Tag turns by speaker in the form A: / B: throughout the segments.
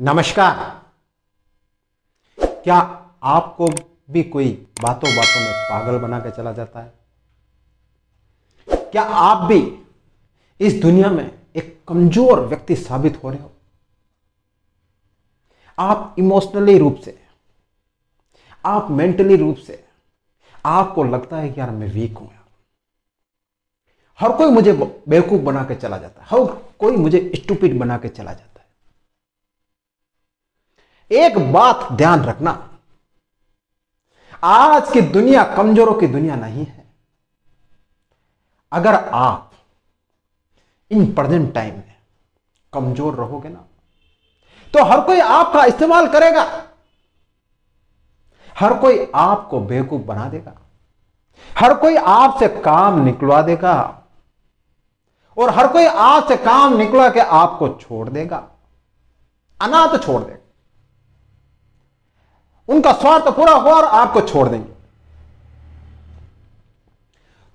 A: नमस्कार क्या आपको भी कोई बातों बातों में पागल बना के चला जाता है क्या आप भी इस दुनिया में एक कमजोर व्यक्ति साबित हो रहे हो आप इमोशनली रूप से आप मेंटली रूप से आपको लगता है कि यार मैं वीक हूं यार हर कोई मुझे बेवकूफ बना के चला जाता है हर कोई मुझे स्टूपिड बना के चला जाता है एक बात ध्यान रखना आज की दुनिया कमजोरों की दुनिया नहीं है अगर आप इन प्रेजेंट टाइम में कमजोर रहोगे ना तो हर कोई आपका इस्तेमाल करेगा हर कोई आपको बेवकूफ बना देगा हर कोई आपसे काम निकलवा देगा और हर कोई आपसे काम निकलवा के आपको छोड़ देगा अनाथ छोड़ देगा उनका स्वार्थ पूरा हुआ और आपको छोड़ देंगे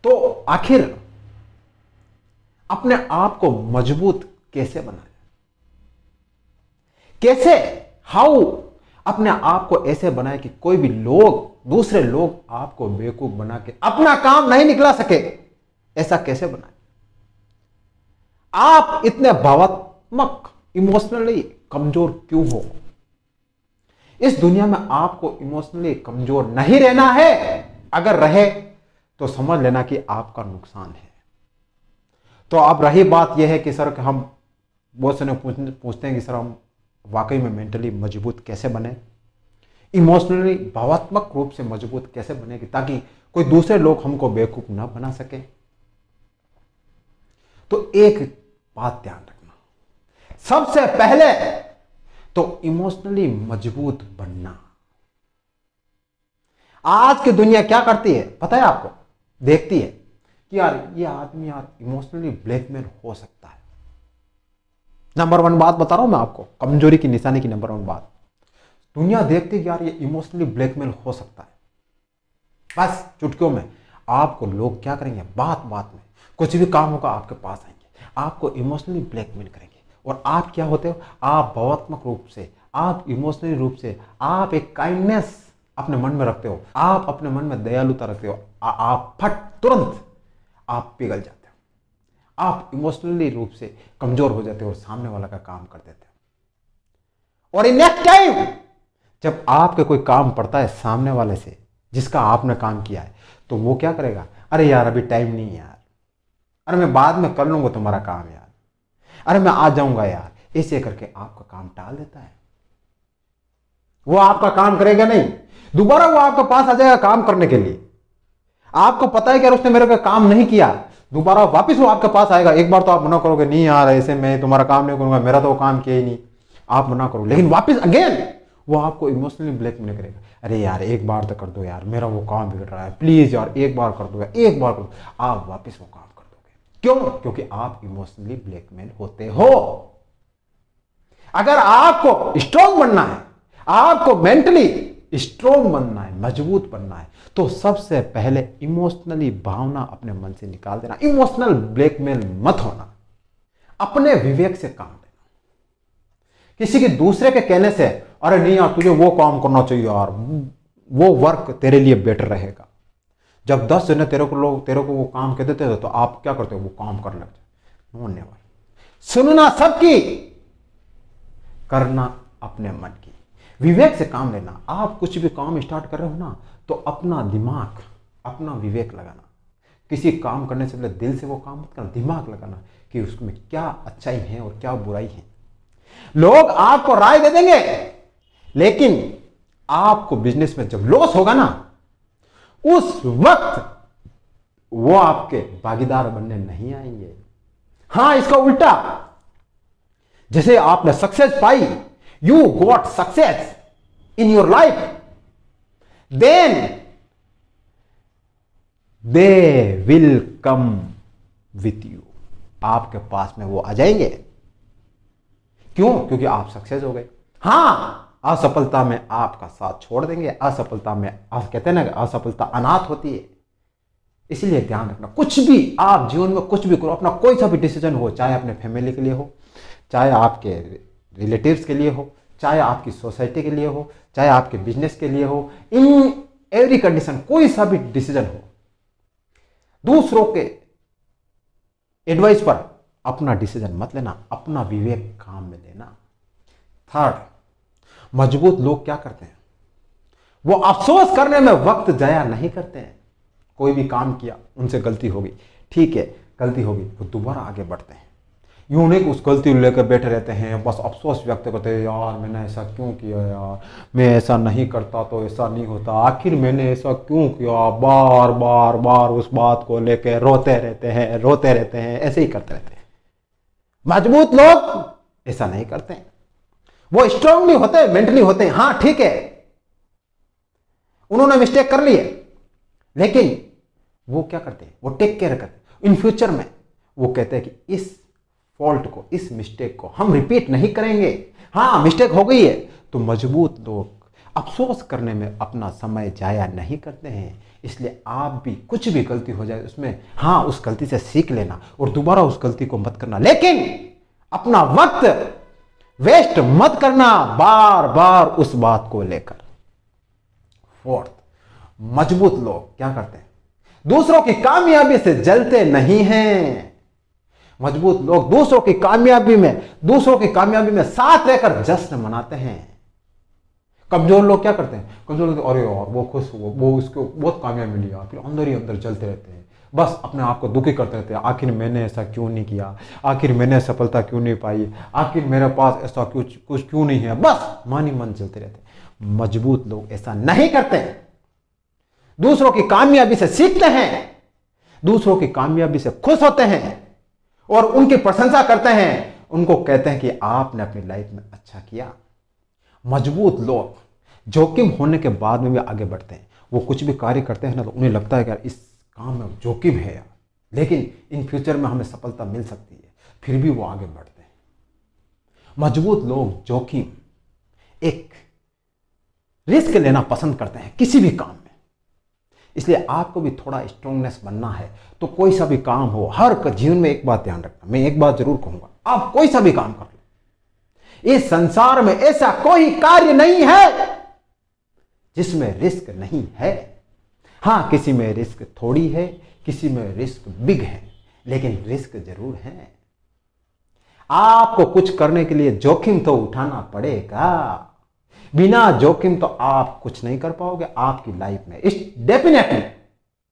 A: तो आखिर अपने आप को मजबूत कैसे बनाए कैसे हाउ अपने आप को ऐसे बनाए कि कोई भी लोग दूसरे लोग आपको बेवकूफ बना के अपना काम नहीं निकला सके ऐसा कैसे बनाए आप इतने भावात्मक इमोशनली कमजोर क्यों हो इस दुनिया में आपको इमोशनली कमजोर नहीं रहना है अगर रहे तो समझ लेना कि आपका नुकसान है तो अब रही बात यह है कि सर हम बहुत से पूछते हैं कि सर हम वाकई में मेंटली मजबूत कैसे बने इमोशनली भावात्मक रूप से मजबूत कैसे बने कि ताकि कोई दूसरे लोग हमको बेवकूफ ना बना सके तो एक बात ध्यान रखना सबसे पहले तो इमोशनली मजबूत बनना आज की दुनिया क्या करती है पता है आपको देखती है कि यार ये आदमी यार इमोशनली ब्लैकमेल हो सकता है नंबर वन बात बता रहा हूं मैं आपको कमजोरी की निशानी की नंबर वन बात दुनिया देखती है यार ये इमोशनली ब्लैकमेल हो सकता है बस चुटकियों में आपको लोग क्या करेंगे बात बात में कुछ भी काम होगा आपके पास आएंगे आपको इमोशनली ब्लैकमेल करेंगे और आप क्या होते हो आप भावात्मक रूप से आप इमोशनली रूप से आप एक काइंडनेस अपने मन में रखते हो आप अपने मन में दयालुता रखते हो आ, आप फट तुरंत आप पिघल जाते हो आप इमोशनली रूप से कमजोर हो जाते हो और सामने वाला का काम कर देते हो और इन नेक्स्ट टाइम जब आपके कोई काम पड़ता है सामने वाले से जिसका आपने काम किया है तो वो क्या करेगा अरे यार अभी टाइम नहीं है यार अरे मैं बाद में कर लूंगा तुम्हारा काम यार अरे मैं आ जाऊंगा यार ऐसे करके आपका काम टाल देता है वो आपका काम करेगा नहीं दोबारा वो आपके पास आ जाएगा काम करने के लिए आपको पता है कि यार उसने मेरे का काम नहीं किया दोबारा वापस वो आपके पास आएगा एक बार तो आप मना करोगे नहीं यार ऐसे मैं तुम्हारा काम नहीं करूंगा मेरा तो काम किया ही नहीं आप मना करो लेकिन वापस अगेन वो आपको इमोशनली ब्लैकमेल करेगा अरे यार एक बार तो कर दो यार मेरा वो काम बिगड़ रहा है प्लीज़ यार एक बार कर दो यार एक बार कर दो आप वापस वो काम क्यों क्योंकि आप इमोशनली ब्लैकमेल होते हो अगर आपको स्ट्रांग बनना है आपको मेंटली स्ट्रॉन्ग बनना है मजबूत बनना है तो सबसे पहले इमोशनली भावना अपने मन से निकाल देना इमोशनल ब्लैकमेल मत होना अपने विवेक से काम लेना किसी के दूसरे के कहने से अरे नहीं यार तुझे वो काम करना चाहिए यार वो वर्क तेरे लिए बेटर रहेगा जब दस जने तेरे को लोग तेरे को वो काम कह देते थे तो आप क्या करते हो वो काम कर लग नो नेवर सुनना सबकी करना अपने मन की विवेक से काम लेना आप कुछ भी काम स्टार्ट कर रहे हो ना तो अपना दिमाग अपना विवेक लगाना किसी काम करने से पहले दिल से वो काम मत करना दिमाग लगाना कि उसमें क्या अच्छाई है और क्या बुराई है लोग आपको राय दे देंगे लेकिन आपको बिजनेस में जब लॉस होगा ना उस वक्त वो आपके भागीदार बनने नहीं आएंगे हां इसका उल्टा जैसे आपने सक्सेस पाई you got success in your life then they will come with you आपके पास में वो आ जाएंगे क्यों क्योंकि आप सक्सेस हो गए हां असफलता में आपका साथ छोड़ देंगे असफलता में आप कहते हैं ना असफलता अनाथ होती है इसलिए ध्यान रखना कुछ भी आप जीवन में कुछ भी करो अपना कोई सा भी डिसीजन हो चाहे अपने फैमिली के लिए हो चाहे आपके रिलेटिव्स के लिए हो चाहे आपकी सोसाइटी के लिए हो चाहे आपके बिजनेस के लिए हो इन एवरी कंडीशन कोई सा भी डिसीजन हो दूसरों के एडवाइस पर अपना डिसीजन मत लेना अपना विवेक काम में लेना थर्ड मजबूत लोग क्या करते हैं वो अफसोस करने में वक्त जाया नहीं करते हैं कोई भी काम किया उनसे गलती होगी ठीक है गलती होगी वो दोबारा आगे बढ़ते हैं यूं नहीं उस गलती को लेकर बैठे रहते हैं बस अफसोस व्यक्त करते हैं यार मैंने ऐसा क्यों किया यार मैं ऐसा नहीं करता तो ऐसा नहीं होता आखिर मैंने ऐसा क्यों किया बार बार बार उस बात को लेकर रोते रहते हैं रोते रहते हैं ऐसे ही करते रहते हैं मजबूत लोग ऐसा नहीं करते हैं वो स्ट्रांगली होते हैं मेंटली होते हैं हां ठीक है उन्होंने मिस्टेक कर लिए लेकिन वो क्या करते हैं वो टेक केयर करते इन फ्यूचर में वो कहते हैं कि इस फॉल्ट को इस मिस्टेक को हम रिपीट नहीं करेंगे हाँ मिस्टेक हो गई है तो मजबूत लोग अफसोस करने में अपना समय जाया नहीं करते हैं इसलिए आप भी कुछ भी गलती हो जाए उसमें हाँ उस गलती से सीख लेना और दोबारा उस गलती को मत करना लेकिन अपना वक्त वेस्ट मत करना बार बार उस बात को लेकर फोर्थ मजबूत लोग क्या करते हैं दूसरों की कामयाबी से जलते नहीं हैं मजबूत लोग दूसरों की कामयाबी में दूसरों की कामयाबी में साथ रहकर जश्न मनाते हैं कमजोर लोग क्या करते हैं कमजोर लोग अरे यार वो खुश वो वो उसको बहुत कामयाबी मिली यार फिर अंदर ही अंदर चलते रहते हैं बस अपने आप को दुखी करते रहते हैं आखिर मैंने ऐसा क्यों नहीं किया आखिर मैंने सफलता क्यों नहीं पाई आखिर मेरे पास ऐसा कुछ कुछ क्यों नहीं है बस मन ही मन चलते रहते मजबूत लोग ऐसा नहीं करते हैं दूसरों की कामयाबी से सीखते हैं दूसरों की कामयाबी से खुश होते हैं और उनकी प्रशंसा करते हैं उनको कहते हैं कि आपने अपनी लाइफ में अच्छा किया मजबूत लोग जोखिम होने के बाद में भी आगे बढ़ते हैं वो कुछ भी कार्य करते हैं ना तो उन्हें लगता है कि यार इस काम है जोखिम है यार लेकिन इन फ्यूचर में हमें सफलता मिल सकती है फिर भी वो आगे बढ़ते हैं मजबूत लोग जोखिम एक रिस्क लेना पसंद करते हैं किसी भी काम में इसलिए आपको भी थोड़ा स्ट्रॉन्गनेस बनना है तो कोई सा भी काम हो हर जीवन में एक बात ध्यान रखना मैं एक बात जरूर कहूंगा आप कोई सा भी काम कर लो इस संसार में ऐसा कोई कार्य नहीं है जिसमें रिस्क नहीं है हाँ किसी में रिस्क थोड़ी है किसी में रिस्क बिग है लेकिन रिस्क जरूर है आपको कुछ करने के लिए जोखिम तो उठाना पड़ेगा बिना जोखिम तो आप कुछ नहीं कर पाओगे आपकी लाइफ में इस डेफिनेटली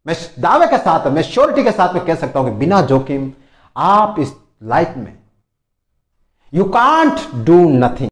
A: मैं दावे के साथ मैं श्योरिटी के साथ में कह सकता हूं कि बिना जोखिम आप इस लाइफ में यू कांट डू नथिंग